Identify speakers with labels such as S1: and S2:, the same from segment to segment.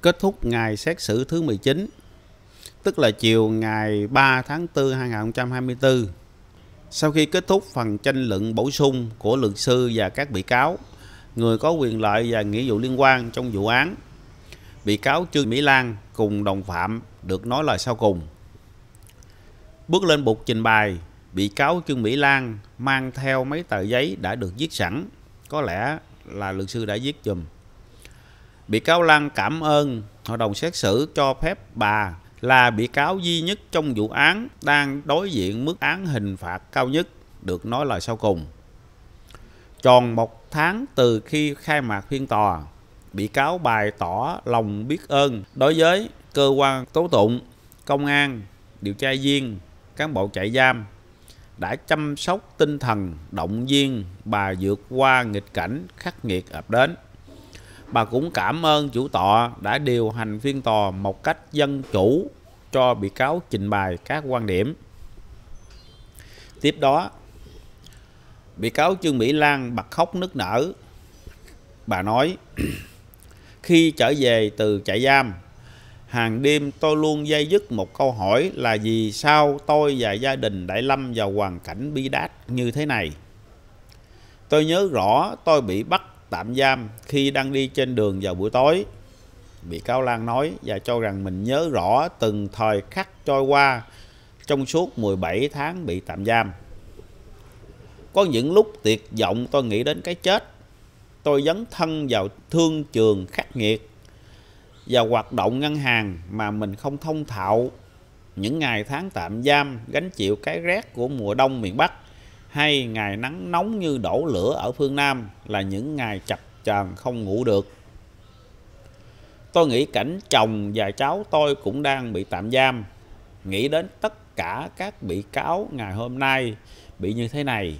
S1: kết thúc ngày xét xử thứ 19, tức là chiều ngày 3 tháng 4 2024. Sau khi kết thúc phần tranh luận bổ sung của luật sư và các bị cáo, người có quyền lợi và nghĩa vụ liên quan trong vụ án, bị cáo Trương Mỹ Lan cùng đồng phạm được nói lời sau cùng. Bước lên bục trình bày, bị cáo Trương Mỹ Lan mang theo mấy tờ giấy đã được viết sẵn, có lẽ là luật sư đã viết dùm. Bị cáo Lan cảm ơn hội đồng xét xử cho phép bà là bị cáo duy nhất trong vụ án đang đối diện mức án hình phạt cao nhất được nói lời sau cùng. Tròn một tháng từ khi khai mạc phiên tòa, bị cáo bày tỏ lòng biết ơn đối với cơ quan tố tụng, công an, điều tra viên, cán bộ trại giam đã chăm sóc tinh thần động viên bà vượt qua nghịch cảnh khắc nghiệt ập đến. Bà cũng cảm ơn chủ tọa đã điều hành phiên tòa một cách dân chủ cho bị cáo trình bày các quan điểm. Tiếp đó, bị cáo Trương Mỹ Lan bật khóc nức nở. Bà nói, khi trở về từ trại giam, hàng đêm tôi luôn dây dứt một câu hỏi là vì sao tôi và gia đình Đại Lâm vào hoàn cảnh bi đát như thế này. Tôi nhớ rõ tôi bị bắt tạm giam khi đang đi trên đường vào buổi tối. Bị cáo Lan nói và cho rằng mình nhớ rõ từng thời khắc trôi qua trong suốt 17 tháng bị tạm giam. Có những lúc tuyệt vọng tôi nghĩ đến cái chết. Tôi dấn thân vào thương trường khắc nghiệt và hoạt động ngân hàng mà mình không thông thạo. Những ngày tháng tạm giam gánh chịu cái rét của mùa đông miền Bắc hay ngày nắng nóng như đổ lửa ở phương Nam là những ngày chập chờn không ngủ được. Tôi nghĩ cảnh chồng và cháu tôi cũng đang bị tạm giam. Nghĩ đến tất cả các bị cáo ngày hôm nay bị như thế này.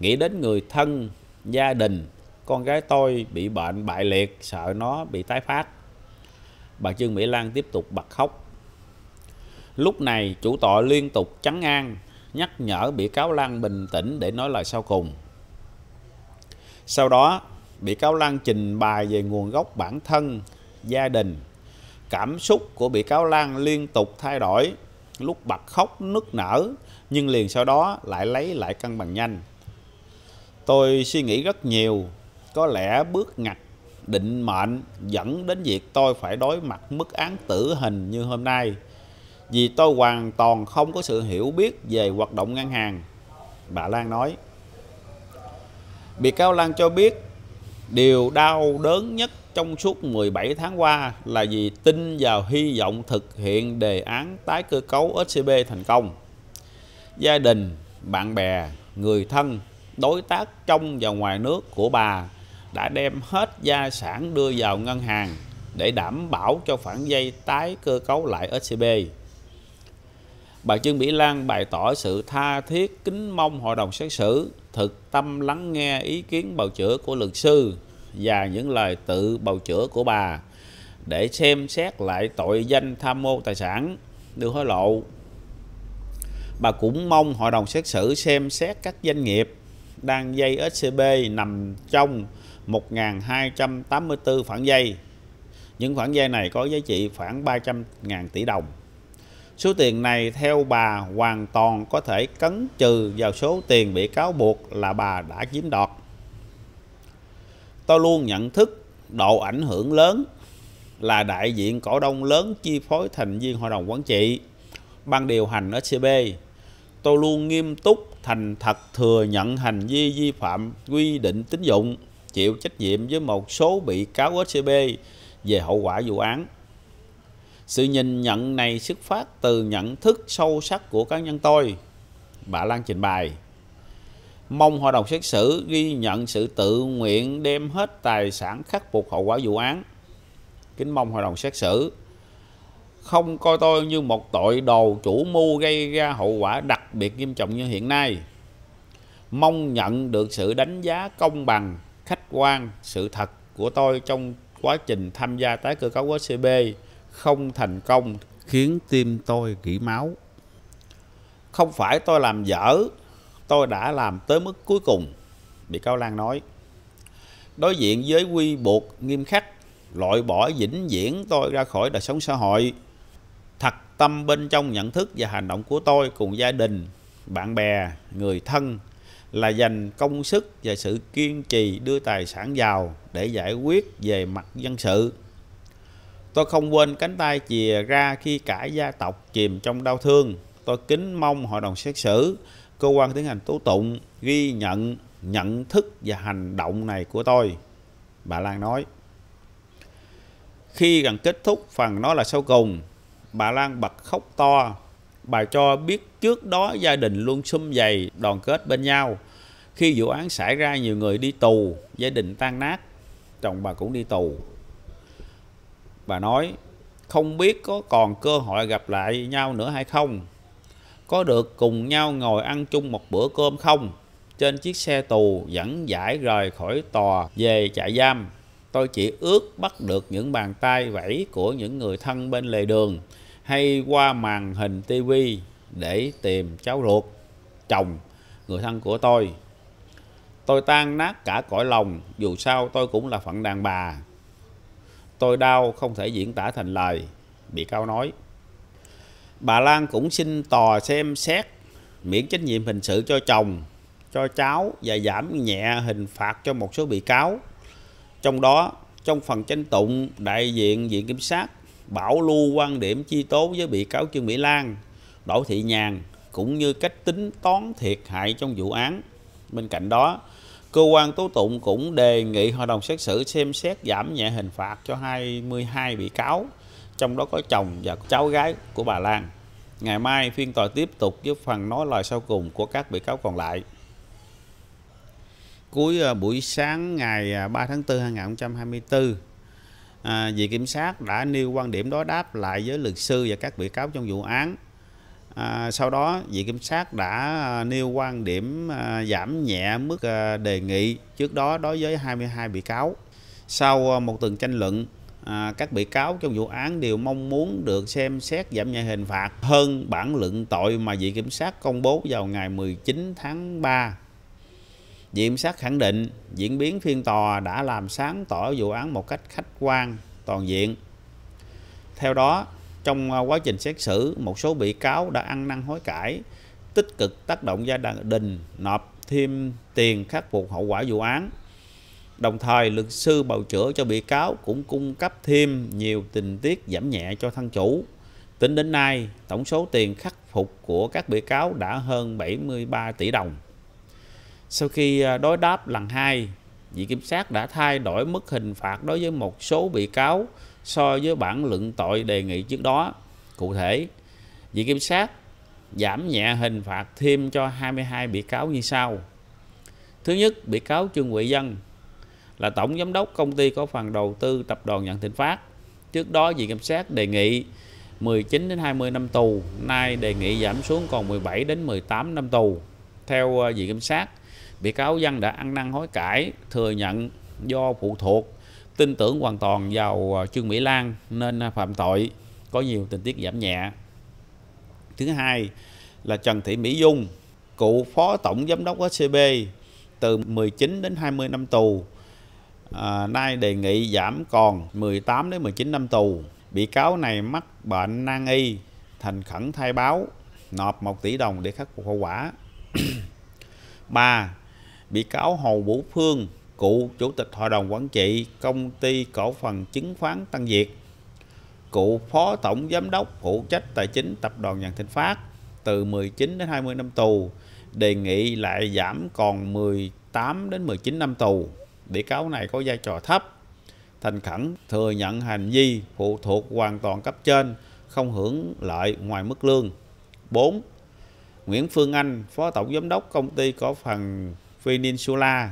S1: Nghĩ đến người thân, gia đình, con gái tôi bị bệnh bại liệt sợ nó bị tái phát. Bà Trương Mỹ Lan tiếp tục bật khóc. Lúc này chủ tọa liên tục chắn an nhắc nhở bị cáo Lan bình tĩnh để nói lời sau cùng. Sau đó, bị cáo Lan trình bày về nguồn gốc bản thân, gia đình. Cảm xúc của bị cáo Lan liên tục thay đổi, lúc bật khóc nức nở, nhưng liền sau đó lại lấy lại cân bằng nhanh. Tôi suy nghĩ rất nhiều, có lẽ bước ngặt định mệnh dẫn đến việc tôi phải đối mặt mức án tử hình như hôm nay vì tôi hoàn toàn không có sự hiểu biết về hoạt động ngân hàng bà Lan nói bị cáo Lan cho biết điều đau đớn nhất trong suốt 17 tháng qua là vì tin vào hy vọng thực hiện đề án tái cơ cấu SCB thành công gia đình bạn bè người thân đối tác trong và ngoài nước của bà đã đem hết gia sản đưa vào ngân hàng để đảm bảo cho phản dây tái cơ cấu lại SCB Bà Trương Mỹ Lan bày tỏ sự tha thiết kính mong hội đồng xét xử thực tâm lắng nghe ý kiến bào chữa của luật sư và những lời tự bào chữa của bà để xem xét lại tội danh tham mô tài sản đưa hối lộ. Bà cũng mong hội đồng xét xử xem xét các doanh nghiệp đang dây SCB nằm trong 1.284 khoản dây. Những khoản dây này có giá trị khoảng 300.000 tỷ đồng. Số tiền này theo bà hoàn toàn có thể cấn trừ vào số tiền bị cáo buộc là bà đã chiếm đoạt. Tôi luôn nhận thức độ ảnh hưởng lớn là đại diện cổ đông lớn chi phối thành viên hội đồng quản trị, ban điều hành SCB. Tôi luôn nghiêm túc thành thật thừa nhận hành vi vi phạm quy định tín dụng, chịu trách nhiệm với một số bị cáo SCB về hậu quả vụ án. Sự nhìn nhận này xuất phát từ nhận thức sâu sắc của cá nhân tôi. Bà Lan trình bày. Mong hội đồng xét xử ghi nhận sự tự nguyện đem hết tài sản khắc phục hậu quả vụ án. Kính mong hội đồng xét xử không coi tôi như một tội đồ chủ mưu gây ra hậu quả đặc biệt nghiêm trọng như hiện nay. Mong nhận được sự đánh giá công bằng, khách quan, sự thật của tôi trong quá trình tham gia tái cơ cấu SCB không thành công khiến tim tôi rỉ máu. Không phải tôi làm dở, tôi đã làm tới mức cuối cùng, bị cáo Lan nói. Đối diện với quy buộc nghiêm khắc, loại bỏ vĩnh viễn tôi ra khỏi đời sống xã hội. Thật tâm bên trong nhận thức và hành động của tôi cùng gia đình, bạn bè, người thân là dành công sức và sự kiên trì đưa tài sản vào để giải quyết về mặt dân sự Tôi không quên cánh tay chìa ra khi cả gia tộc chìm trong đau thương. Tôi kính mong hội đồng xét xử, cơ quan tiến hành tố tụng ghi nhận nhận thức và hành động này của tôi. Bà Lan nói. Khi gần kết thúc phần nói là sau cùng, bà Lan bật khóc to. Bà cho biết trước đó gia đình luôn sum dày đoàn kết bên nhau. Khi vụ án xảy ra nhiều người đi tù, gia đình tan nát, chồng bà cũng đi tù và nói, không biết có còn cơ hội gặp lại nhau nữa hay không? Có được cùng nhau ngồi ăn chung một bữa cơm không? Trên chiếc xe tù dẫn giải rời khỏi tòa về trại giam. Tôi chỉ ước bắt được những bàn tay vẫy của những người thân bên lề đường hay qua màn hình tivi để tìm cháu ruột, chồng, người thân của tôi. Tôi tan nát cả cõi lòng, dù sao tôi cũng là phận đàn bà, Tôi đau không thể diễn tả thành lời, bị cáo nói. Bà Lan cũng xin tòa xem xét miễn trách nhiệm hình sự cho chồng, cho cháu và giảm nhẹ hình phạt cho một số bị cáo. Trong đó, trong phần tranh tụng, đại diện Viện Kiểm sát bảo lưu quan điểm chi tố với bị cáo Trương Mỹ Lan, Đỗ Thị Nhàn cũng như cách tính toán thiệt hại trong vụ án. Bên cạnh đó, Cơ quan tố tụng cũng đề nghị hội đồng xét xử xem xét giảm nhẹ hình phạt cho 22 bị cáo, trong đó có chồng và cháu gái của bà Lan. Ngày mai phiên tòa tiếp tục với phần nói lời sau cùng của các bị cáo còn lại. Cuối à, buổi sáng ngày 3 à, tháng 4 2024, à, vị kiểm sát đã nêu quan điểm đối đáp lại với luật sư và các bị cáo trong vụ án À, sau đó, viện kiểm sát đã à, nêu quan điểm à, giảm nhẹ mức à, đề nghị trước đó đối với 22 bị cáo. Sau một tuần tranh luận, à, các bị cáo trong vụ án đều mong muốn được xem xét giảm nhẹ hình phạt hơn bản luận tội mà viện kiểm sát công bố vào ngày 19 tháng 3. Viện kiểm sát khẳng định diễn biến phiên tòa đã làm sáng tỏ vụ án một cách khách quan, toàn diện. Theo đó, trong à, quá trình xét xử một số bị cáo đã ăn năn hối cải tích cực tác động gia đình nộp thêm tiền khắc phục hậu quả vụ án đồng thời luật sư bào chữa cho bị cáo cũng cung cấp thêm nhiều tình tiết giảm nhẹ cho thân chủ tính đến nay tổng số tiền khắc phục của các bị cáo đã hơn 73 tỷ đồng sau khi à, đối đáp lần hai. Viện Kiểm sát đã thay đổi mức hình phạt đối với một số bị cáo so với bản luận tội đề nghị trước đó. Cụ thể, Viện Kiểm sát giảm nhẹ hình phạt thêm cho 22 bị cáo như sau. Thứ nhất, bị cáo Trương Huệ Dân là tổng giám đốc công ty có phần đầu tư tập đoàn Nhận Thịnh Phát. Trước đó, Viện Kiểm sát đề nghị 19 đến 20 năm tù, nay đề nghị giảm xuống còn 17 đến 18 năm tù. Theo ờ, Viện Kiểm sát, bị cáo văn đã ăn năn hối cải thừa nhận do phụ thuộc tin tưởng hoàn toàn vào à, Trương Mỹ Lan nên à, phạm tội có nhiều tình tiết giảm nhẹ. Thứ hai là Trần Thị Mỹ Dung, cựu phó tổng giám đốc SCB từ 19 đến 20 năm tù, à, nay đề nghị giảm còn 18 đến 19 năm tù. Bị cáo này mắc bệnh nan y, thành khẩn thay báo, nộp 1 tỷ đồng để khắc phục hậu quả. 3. bị cáo Hồ Vũ Phương, cựu chủ tịch hội đồng quản trị công ty cổ phần chứng khoán Tân Việt, cựu phó tổng giám đốc phụ trách tài chính tập đoàn Vạn Thịnh Phát từ 19 đến 20 năm tù, đề nghị lại giảm còn 18 đến 19 năm tù. Bị cáo này có vai trò thấp, thành khẩn thừa nhận hành vi phụ thuộc hoàn toàn cấp trên, không hưởng lợi ngoài mức lương. 4. Nguyễn Phương Anh, Phó Tổng Giám đốc Công ty Cổ phần Peninsula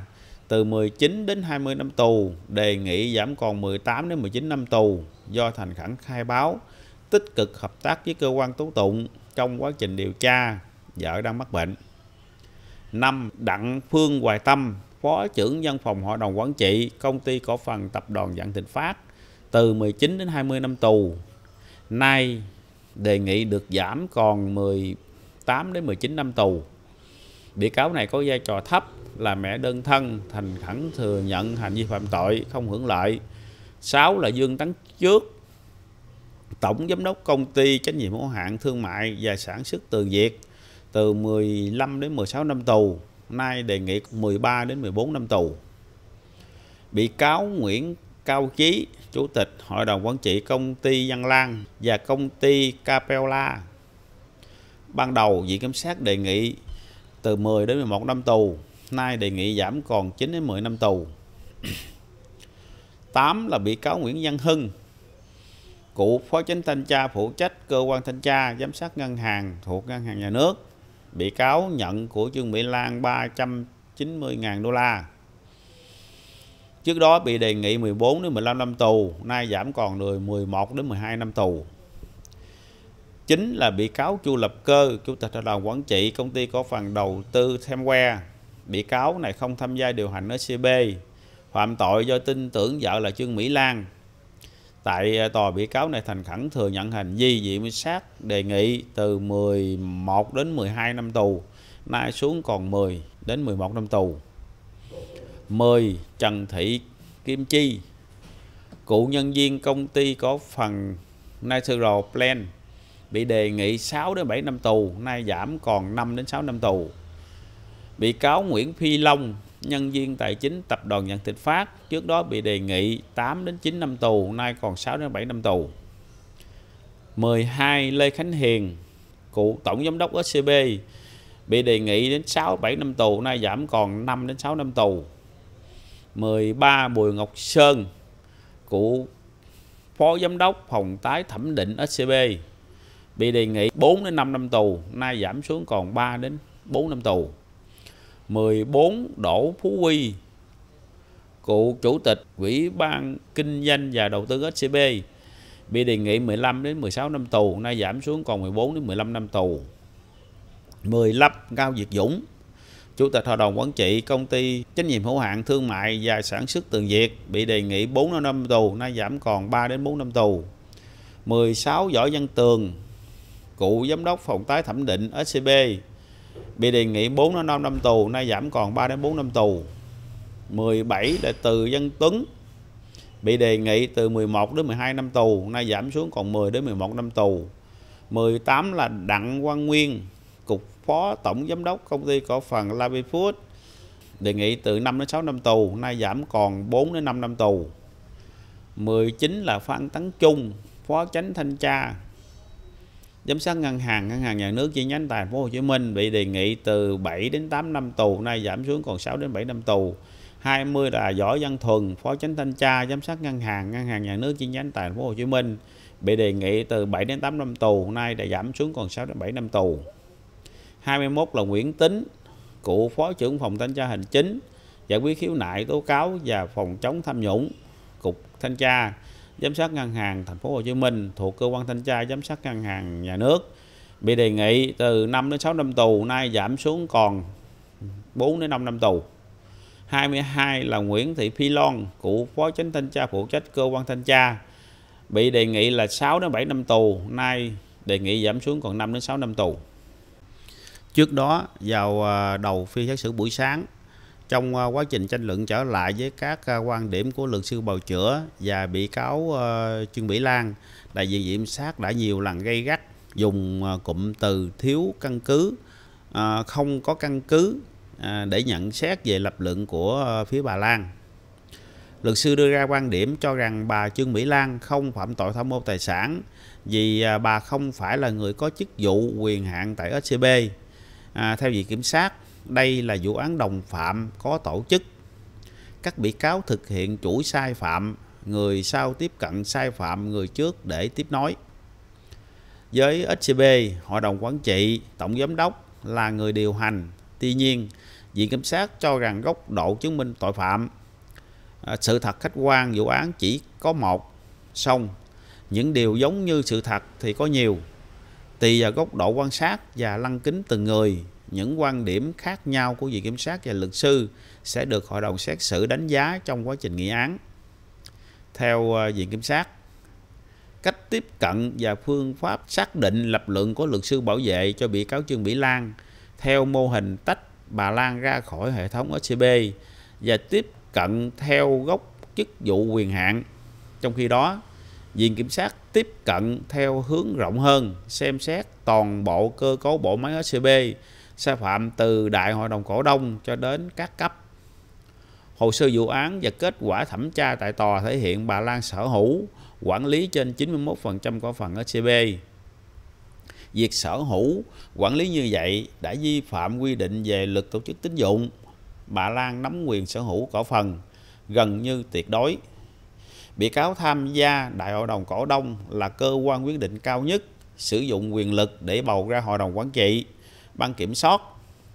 S1: từ 19 đến 20 năm tù, đề nghị giảm còn 18 đến 19 năm tù do thành khẩn khai báo, tích cực hợp tác với cơ quan tố tụng trong quá trình điều tra, vợ đang mắc bệnh. 5. Đặng Phương Hoài Tâm, Phó trưởng văn phòng Hội đồng Quản trị, công ty cổ phần tập đoàn Vạn Thịnh Phát, từ 19 đến 20 năm tù. Nay đề nghị được giảm còn 18 đến 19 năm tù. Bị cáo này có vai trò thấp là mẹ đơn thân thành khẩn thừa nhận hành vi phạm tội không hưởng lợi sáu là dương tấn trước tổng giám đốc công ty trách nhiệm hữu hạn thương mại và sản xuất từ việt từ 15 đến 16 năm tù nay đề nghị 13 đến 14 năm tù bị cáo Nguyễn Cao Chí chủ tịch hội đồng quản trị công ty Văn Lan và công ty Capella ban đầu viện kiểm sát đề nghị từ 10 đến 11 năm tù nay đề nghị giảm còn 9 đến 10 năm tù. 8 là bị cáo Nguyễn Văn Hưng, cựu phó chánh thanh tra phụ trách cơ quan thanh tra giám sát ngân hàng thuộc ngân hàng nhà nước. Bị cáo nhận của Trương Mỹ Lan 390.000 đô la. Trước đó bị đề nghị 14 đến 15 năm tù, nay giảm còn 11 đến 12 năm tù. Chính là bị cáo Chu Lập Cơ, Chủ tịch Hội đồng Quản trị Công ty có phần đầu tư Samware bị cáo này không tham gia điều hành SCB phạm tội do tin tưởng vợ là Trương Mỹ Lan. Tại à, tòa bị cáo này thành khẩn thừa nhận hành vi dị sát đề nghị từ 11 đến 12 năm tù, nay xuống còn 10 đến 11 năm tù. 10. Trần Thị Kim Chi, cựu nhân viên công ty có phần Natural Plan bị đề nghị 6 đến 7 năm tù, nay giảm còn 5 đến 6 năm tù. Bị cáo Nguyễn Phi Long, nhân viên tài chính tập đoàn Vạn Thịnh Phát, trước đó bị đề nghị 8 đến 9 năm tù, nay còn 6 đến 7 năm tù. 12 Lê Khánh Hiền, cựu tổng giám đốc SCB, bị đề nghị đến 6 7 năm tù, nay giảm còn 5 đến 6 năm tù. 13 Bùi Ngọc Sơn, cựu phó giám đốc phòng tái thẩm định SCB, bị đề nghị 4 đến 5 năm tù, nay giảm xuống còn 3 đến 4 năm tù. 14 Đỗ Phú Huy, cựu chủ tịch Ủy ban Kinh doanh và Đầu tư SCB bị đề nghị 15 đến 16 năm tù, nay giảm xuống còn 14 đến 15 năm tù. 15 Cao Việt Dũng, chủ tịch hội đồng quản trị công ty trách nhiệm hữu hạn thương mại và sản xuất Tường Việt bị đề nghị 4 năm tù, nay giảm còn 3 đến 4 năm tù. 16 Võ Văn Tường, cựu giám đốc phòng tái thẩm định SCB bị đề nghị 4 đến 5 năm tù nay giảm còn 3 đến 4 năm tù 17 là Từ Dân Tuấn bị đề nghị từ 11 đến 12 năm tù nay giảm xuống còn 10 đến 11 năm tù 18 là Đặng Quang Nguyên cục phó tổng giám đốc công ty cổ phần Lavi Food đề nghị từ 5 đến 6 năm tù nay giảm còn 4 đến 5 năm tù 19 là Phan Tấn Trung phó chánh thanh tra giám sát ngân hàng ngân hàng nhà nước chi nhánh tại phố Hồ Chí Minh bị đề nghị từ 7 đến 8 năm tù nay giảm xuống còn 6 đến 7 năm tù 20 là Võ Văn Thuần phó chánh thanh tra giám sát ngân hàng ngân hàng nhà nước chi nhánh tại phố Hồ Chí Minh bị đề nghị từ 7 đến 8 năm tù nay đã giảm xuống còn 6 đến 7 năm tù 21 là Nguyễn Tính cựu phó trưởng phòng thanh tra hành chính giải quyết khiếu nại tố cáo và phòng chống tham nhũng cục thanh tra giám sát ngân hàng thành phố Hồ Chí Minh thuộc cơ quan thanh tra giám sát ngân hàng nhà nước bị đề nghị từ 5 đến 6 năm tù nay giảm xuống còn 4 đến 5 năm tù. 22 là Nguyễn Thị Phi Loan, cựu phó chánh thanh tra phụ trách cơ quan thanh tra bị đề nghị là 6 đến 7 năm tù, nay đề nghị giảm xuống còn 5 đến 6 năm tù. Trước đó vào à, đầu phiên xét xử buổi sáng trong ờ, quá trình tranh luận trở lại với các ờ, quan điểm của luật sư bào chữa và bị cáo ờ, Trương Mỹ Lan, đại diện viện sát đã nhiều lần gây gắt dùng cụm từ thiếu căn cứ, không có căn cứ để nhận xét về lập luận của phía bà Lan. Luật sư đưa ra quan điểm cho rằng bà Trương Mỹ Lan không phạm tội tham mô tài sản vì bà không phải là người có chức vụ quyền hạn tại SCB. À, theo viện kiểm sát, đây là vụ án đồng phạm có tổ chức. Các bị cáo thực hiện chuỗi sai phạm, người sau tiếp cận sai phạm người trước để tiếp nối. Với SCB, Hội đồng Quản trị, Tổng Giám đốc là người điều hành. Tuy nhiên, Viện Kiểm sát cho rằng góc độ chứng minh tội phạm. À, sự thật khách quan vụ án chỉ có một, song những điều giống như sự thật thì có nhiều tùy vào góc độ quan sát và lăng kính từng người những quan điểm khác nhau của vị kiểm sát và luật sư sẽ được hội đồng xét xử đánh giá trong quá trình nghị án. Theo ờ, viện kiểm sát, cách tiếp cận và phương pháp xác định lập luận của luật sư bảo vệ cho bị cáo Trương Mỹ Lan theo mô hình tách bà Lan ra khỏi hệ thống SCB và tiếp cận theo gốc chức vụ quyền hạn. Trong khi đó, Viện Kiểm sát tiếp cận theo hướng rộng hơn, xem xét toàn bộ cơ cấu bộ máy SCB sai phạm từ đại hội đồng cổ đông cho đến các cấp. Hồ sơ vụ án và kết quả thẩm tra tại tòa thể hiện bà Lan sở hữu, quản lý trên 91% cổ phần SCB. Việc sở hữu, quản lý như vậy đã vi phạm quy định về luật tổ chức tín dụng. Bà Lan nắm quyền sở hữu cổ phần gần như tuyệt đối. Bị cáo tham gia đại hội đồng cổ đông là cơ quan quyết định cao nhất, sử dụng quyền lực để bầu ra hội đồng quản trị ban kiểm soát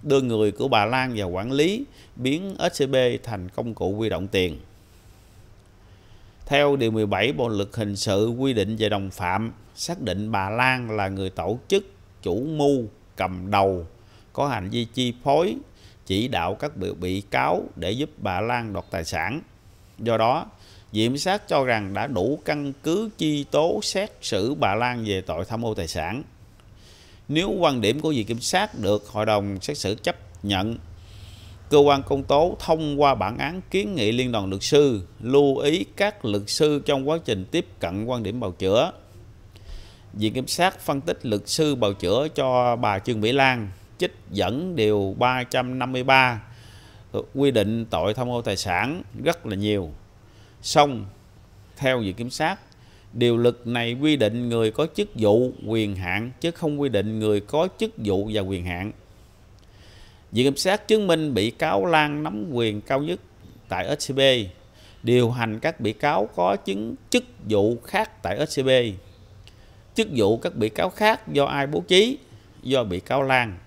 S1: đưa người của bà Lan vào quản lý, biến SCB thành công cụ huy động tiền. Theo Điều 17 Bộ Luật Hình sự quy định về đồng phạm, xác định bà Lan là người tổ chức, chủ mưu, cầm đầu, có hành vi chi phối, chỉ đạo các bị cáo để giúp bà Lan đoạt tài sản. Do đó, Diệm sát cho rằng đã đủ căn cứ chi tố xét xử bà Lan về tội tham ô tài sản nếu quan điểm của vị kiểm sát được hội đồng xét xử chấp nhận cơ quan công tố thông qua bản án kiến nghị liên đoàn luật sư lưu ý các luật sư trong quá trình tiếp cận quan điểm bào chữa viện kiểm sát phân tích luật sư bào chữa cho bà Trương Mỹ Lan trích dẫn điều 353 ờ, quy định tội tham ô tài sản rất là nhiều xong theo viện kiểm sát Điều lực này quy định người có chức vụ, quyền hạn chứ không quy định người có chức vụ và quyền hạn. Viện kiểm sát chứng minh bị cáo Lan nắm quyền cao nhất tại SCB, điều hành các bị cáo có chứng chức vụ khác tại SCB. Chức vụ các bị cáo khác do ai bố trí? Do bị cáo Lan.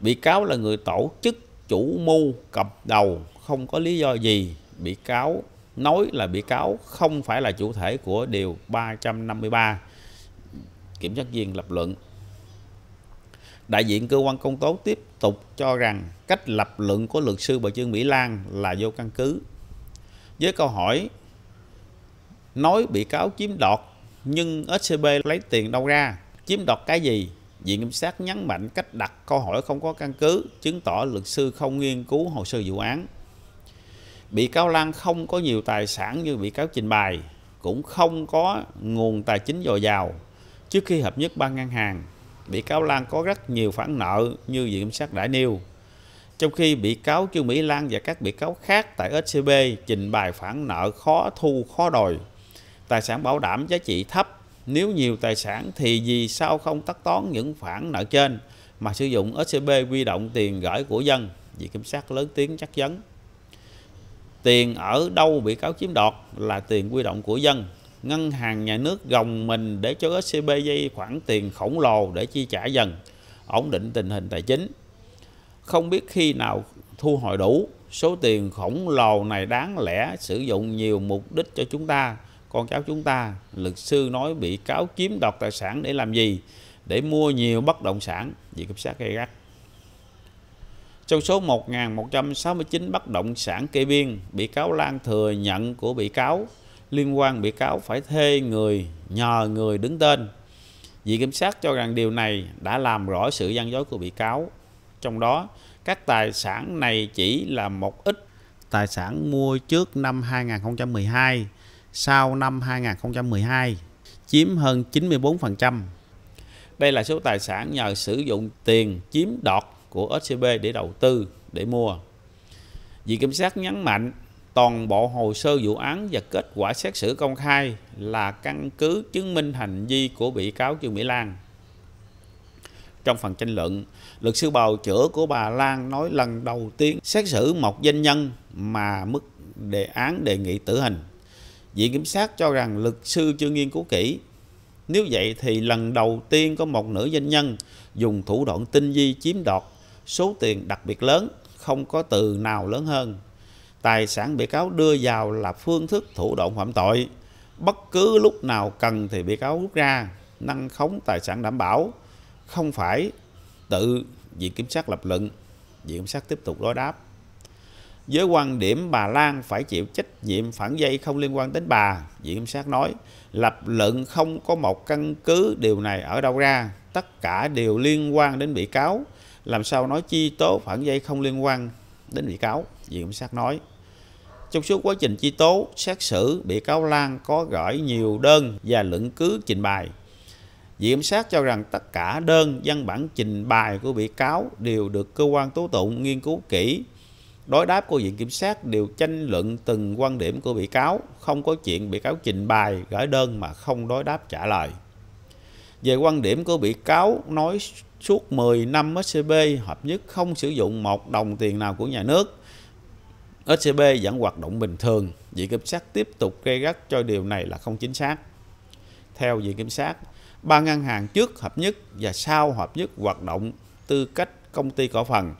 S1: Bị cáo là người tổ chức chủ mưu cầm đầu, không có lý do gì bị cáo nói là bị cáo không phải là chủ thể của điều 353 kiểm sát viên lập luận đại diện cơ quan công tố tiếp tục cho rằng cách lập luận của luật sư bà Trương Mỹ Lan là vô căn cứ với câu hỏi nói bị cáo chiếm đoạt nhưng SCB lấy tiền đâu ra chiếm đoạt cái gì Viện Kiểm sát nhấn mạnh cách đặt câu hỏi không có căn cứ, chứng tỏ luật sư không nghiên cứu hồ sơ vụ án bị cáo Lan không có nhiều tài sản như bị cáo trình bày, cũng không có nguồn tài chính dồi dào. Trước khi hợp nhất ba ngân hàng, bị cáo Lan có rất nhiều khoản nợ như viện kiểm sát đã nêu. Trong khi bị cáo Trương Mỹ Lan và các bị cáo khác tại SCB trình bày khoản nợ khó thu khó đòi, tài sản bảo đảm giá trị thấp, nếu nhiều tài sản thì vì sao không tất toán những khoản nợ trên mà sử dụng SCB huy động tiền gửi của dân? viện kiểm sát lớn tiếng chắc vấn tiền ở đâu bị cáo chiếm đoạt là tiền quy động của dân ngân hàng nhà nước gồng mình để cho scb dây khoản tiền khổng lồ để chi trả dần ổn định tình hình tài chính không biết khi nào thu hồi đủ số tiền khổng lồ này đáng lẽ sử dụng nhiều mục đích cho chúng ta con cháu chúng ta luật sư nói bị cáo chiếm đoạt tài sản để làm gì để mua nhiều bất động sản vì cấp sát gây gắt trong số 1.169 bất động sản kê biên, bị cáo Lan thừa nhận của bị cáo liên quan bị cáo phải thuê người nhờ người đứng tên. Viện kiểm sát cho rằng điều này đã làm rõ sự gian dối của bị cáo. Trong đó, các tài sản này chỉ là một ít tài sản mua trước năm 2012, sau năm 2012 chiếm hơn 94%. Đây là số tài sản nhờ sử dụng tiền chiếm đoạt của scb để đầu tư để mua viện kiểm sát nhấn mạnh toàn bộ hồ sơ vụ án và kết quả xét xử công khai là căn cứ chứng minh hành vi của bị cáo trương mỹ lan trong phần tranh luận luật sư bào chữa của bà lan nói lần đầu tiên xét xử một doanh nhân mà mức đề án đề nghị tử hình viện kiểm sát cho rằng luật sư chưa nghiên cứu kỹ nếu vậy thì lần đầu tiên có một nữ doanh nhân dùng thủ đoạn tinh vi chiếm đoạt số tiền đặc biệt lớn, không có từ nào lớn hơn. Tài sản bị cáo đưa vào là phương thức thủ đoạn phạm tội. Bất cứ lúc nào cần thì bị cáo rút ra, nâng khống tài sản đảm bảo, không phải tự Viện Kiểm sát lập luận. Viện Kiểm sát tiếp tục đối đáp. Với quan điểm bà Lan phải chịu trách nhiệm phản dây không liên quan đến bà, Viện Kiểm sát nói, lập luận không có một căn cứ điều này ở đâu ra, tất cả đều liên quan đến bị cáo, làm sao nói chi tố phản dây không liên quan đến bị cáo viện kiểm sát nói trong suốt quá trình chi tố xét xử bị cáo lan có gửi nhiều đơn và luận cứ trình bày viện kiểm sát cho rằng tất cả đơn văn bản trình bày của bị cáo đều được cơ quan tố tụng nghiên cứu kỹ đối đáp của viện kiểm sát đều tranh luận từng quan điểm của bị cáo không có chuyện bị cáo trình bày gửi đơn mà không đối đáp trả lời về quan điểm của bị cáo nói suốt 10 năm SCB hợp nhất không sử dụng một đồng tiền nào của nhà nước. SCB vẫn hoạt động bình thường, viện kiểm sát tiếp tục gây gắt cho điều này là không chính xác. Theo viện kiểm sát, ba ngân hàng trước hợp nhất và sau hợp nhất hoạt động tư cách công ty cổ phần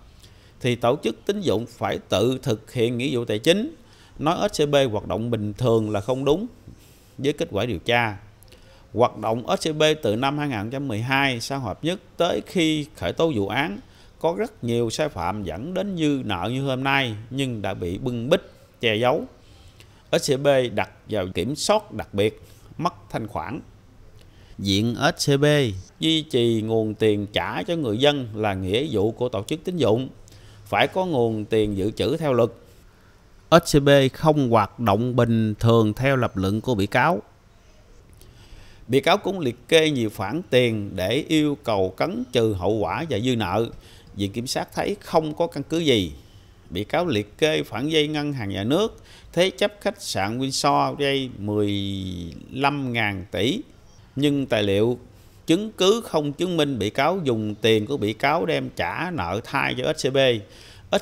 S1: thì tổ chức tín dụng phải tự thực hiện nghĩa vụ tài chính. Nói SCB hoạt động bình thường là không đúng với kết quả điều tra Hoạt động SCB từ năm 2012 sau hợp nhất tới khi khởi tố vụ án có rất nhiều sai phạm dẫn đến dư nợ như hôm nay nhưng đã bị bưng bít, che giấu. SCB đặt vào kiểm soát đặc biệt, mất thanh khoản. Diện SCB duy trì nguồn tiền trả cho người dân là nghĩa vụ của tổ chức tín dụng, phải có nguồn tiền dự trữ theo luật. SCB không hoạt động bình thường theo lập luận của bị cáo Bị cáo cũng liệt kê nhiều khoản tiền để yêu cầu cấn trừ hậu quả và dư nợ. Viện Kiểm sát thấy không có căn cứ gì. Bị cáo liệt kê khoản dây ngân hàng nhà nước, thế chấp khách sạn Windsor dây 15.000 tỷ. Nhưng tài liệu chứng cứ không chứng minh bị cáo dùng tiền của bị cáo đem trả nợ thay cho SCB.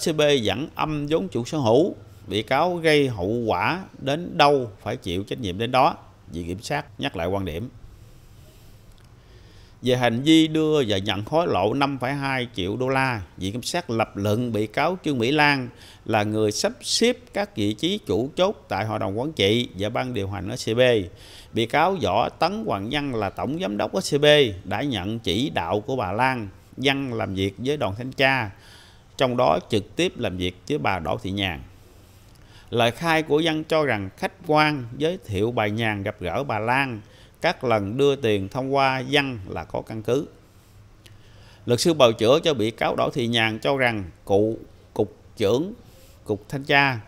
S1: SCB dẫn âm vốn chủ sở hữu, bị cáo gây hậu quả đến đâu phải chịu trách nhiệm đến đó. Vị Kiểm sát nhắc lại quan điểm về hành vi đưa và nhận hối lộ 5,2 triệu đô la, Viện Kiểm sát lập luận bị cáo Trương Mỹ Lan là người sắp xếp các vị trí chủ chốt tại Hội đồng Quản trị và Ban điều hành SCB. Bị cáo Võ Tấn Hoàng Văn là Tổng Giám đốc SCB đã nhận chỉ đạo của bà Lan, Văn làm việc với đoàn thanh tra, trong đó trực tiếp làm việc với bà Đỗ Thị Nhàn. Lời khai của dân cho rằng khách quan giới thiệu bài Nhàn gặp gỡ bà Lan các lần đưa tiền thông qua dân là có căn cứ. Luật sư bào chữa cho bị cáo Đỗ Thị Nhàn cho rằng cụ cục trưởng cục thanh tra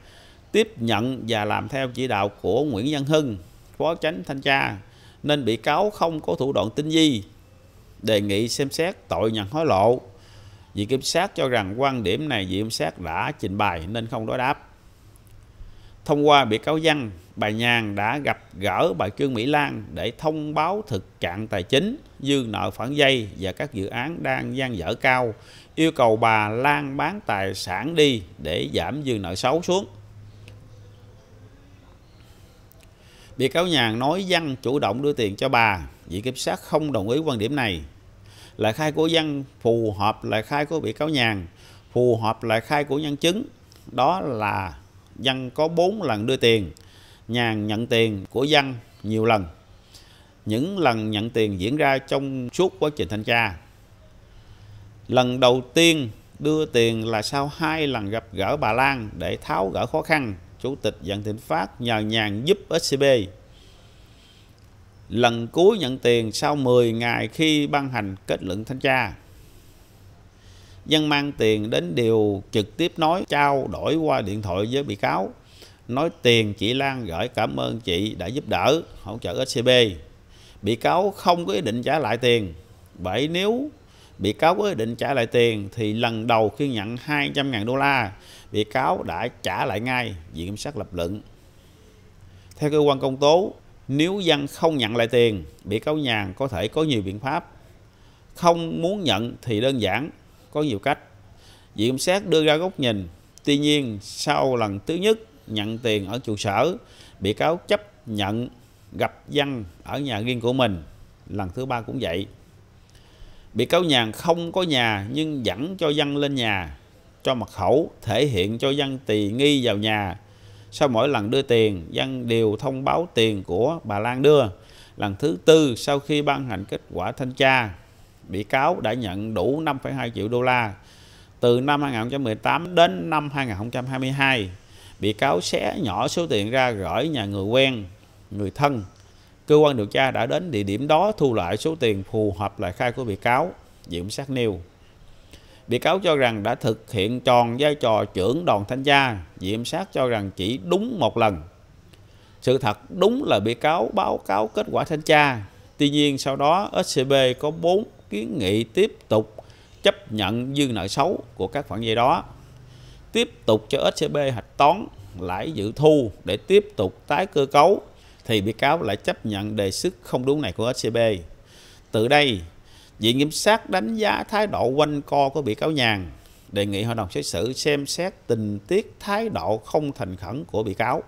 S1: tiếp nhận và làm theo chỉ đạo của Nguyễn Văn Hưng, phó tránh thanh tra nên bị cáo không có thủ đoạn tinh vi đề nghị xem xét tội nhận hối lộ. Viện kiểm sát cho rằng quan điểm này viện kiểm sát đã trình bày nên không đối đáp. Thông qua bị cáo Văn, bà Nhàn đã gặp gỡ bà Trương Mỹ Lan để thông báo thực trạng tài chính, dư nợ phản dây và các dự án đang gian dở cao, yêu cầu bà Lan bán tài sản đi để giảm dư nợ xấu xuống. Bị cáo Nhàn nói Văn chủ động đưa tiền cho bà, vị kiểm sát không đồng ý quan điểm này. Lời khai của Văn phù hợp lời khai của bị cáo Nhàn, phù hợp lời khai của nhân chứng, đó là Dân có bốn lần đưa tiền, nhàn nhận tiền của dân nhiều lần. Những lần nhận tiền diễn ra trong suốt quá trình thanh tra. Lần đầu tiên đưa tiền là sau hai lần gặp gỡ bà Lan để tháo gỡ khó khăn, Chủ tịch Vạn Thịnh Phát nhờ nhàn giúp SCB. Lần cuối nhận tiền sau 10 ngày khi ban hành kết luận thanh tra. Dân mang tiền đến điều trực tiếp nói trao đổi qua điện thoại với bị cáo. Nói tiền chị Lan gửi cảm ơn chị đã giúp đỡ, hỗ trợ SCB. Bị cáo không có ý định trả lại tiền. Vậy nếu bị cáo có ý định trả lại tiền thì lần đầu khi nhận 200.000 đô la, bị cáo đã trả lại ngay, viện kiểm sát lập luận. Theo cơ quan công tố, nếu dân không nhận lại tiền, bị cáo nhàn có thể có nhiều biện pháp. Không muốn nhận thì đơn giản, có nhiều cách Viện sát đưa ra góc nhìn Tuy nhiên sau lần thứ nhất nhận tiền ở trụ sở Bị cáo chấp nhận gặp dân ở nhà riêng của mình Lần thứ ba cũng vậy Bị cáo nhàn không có nhà nhưng dẫn cho dân lên nhà cho mật khẩu thể hiện cho dân tỳ nghi vào nhà. Sau mỗi lần đưa tiền, dân đều thông báo tiền của bà Lan đưa. Lần thứ tư sau khi ban hành kết quả thanh tra, bị cáo đã nhận đủ 5,2 triệu đô la. Từ năm 2018 đến năm 2022, bị cáo sẽ nhỏ số tiền ra gửi nhà người quen, người thân. Cơ quan điều tra đã đến địa điểm đó thu lại số tiền phù hợp lời khai của bị cáo, Diễm Sát nêu. Bị cáo cho rằng đã thực hiện tròn vai trò trưởng đoàn thanh tra, Diễm Sát cho rằng chỉ đúng một lần. Sự thật đúng là bị cáo báo cáo kết quả thanh tra, Tuy nhiên sau đó SCB có 4 kiến nghị tiếp tục chấp nhận dư nợ xấu của các khoản vay đó tiếp tục cho scb hạch toán lãi dự thu để tiếp tục tái cơ cấu thì bị cáo lại chấp nhận đề xuất không đúng này của scb từ đây viện kiểm sát đánh giá thái độ quanh co của bị cáo nhàn đề nghị hội đồng xét xử xem xét tình tiết thái độ không thành khẩn của bị cáo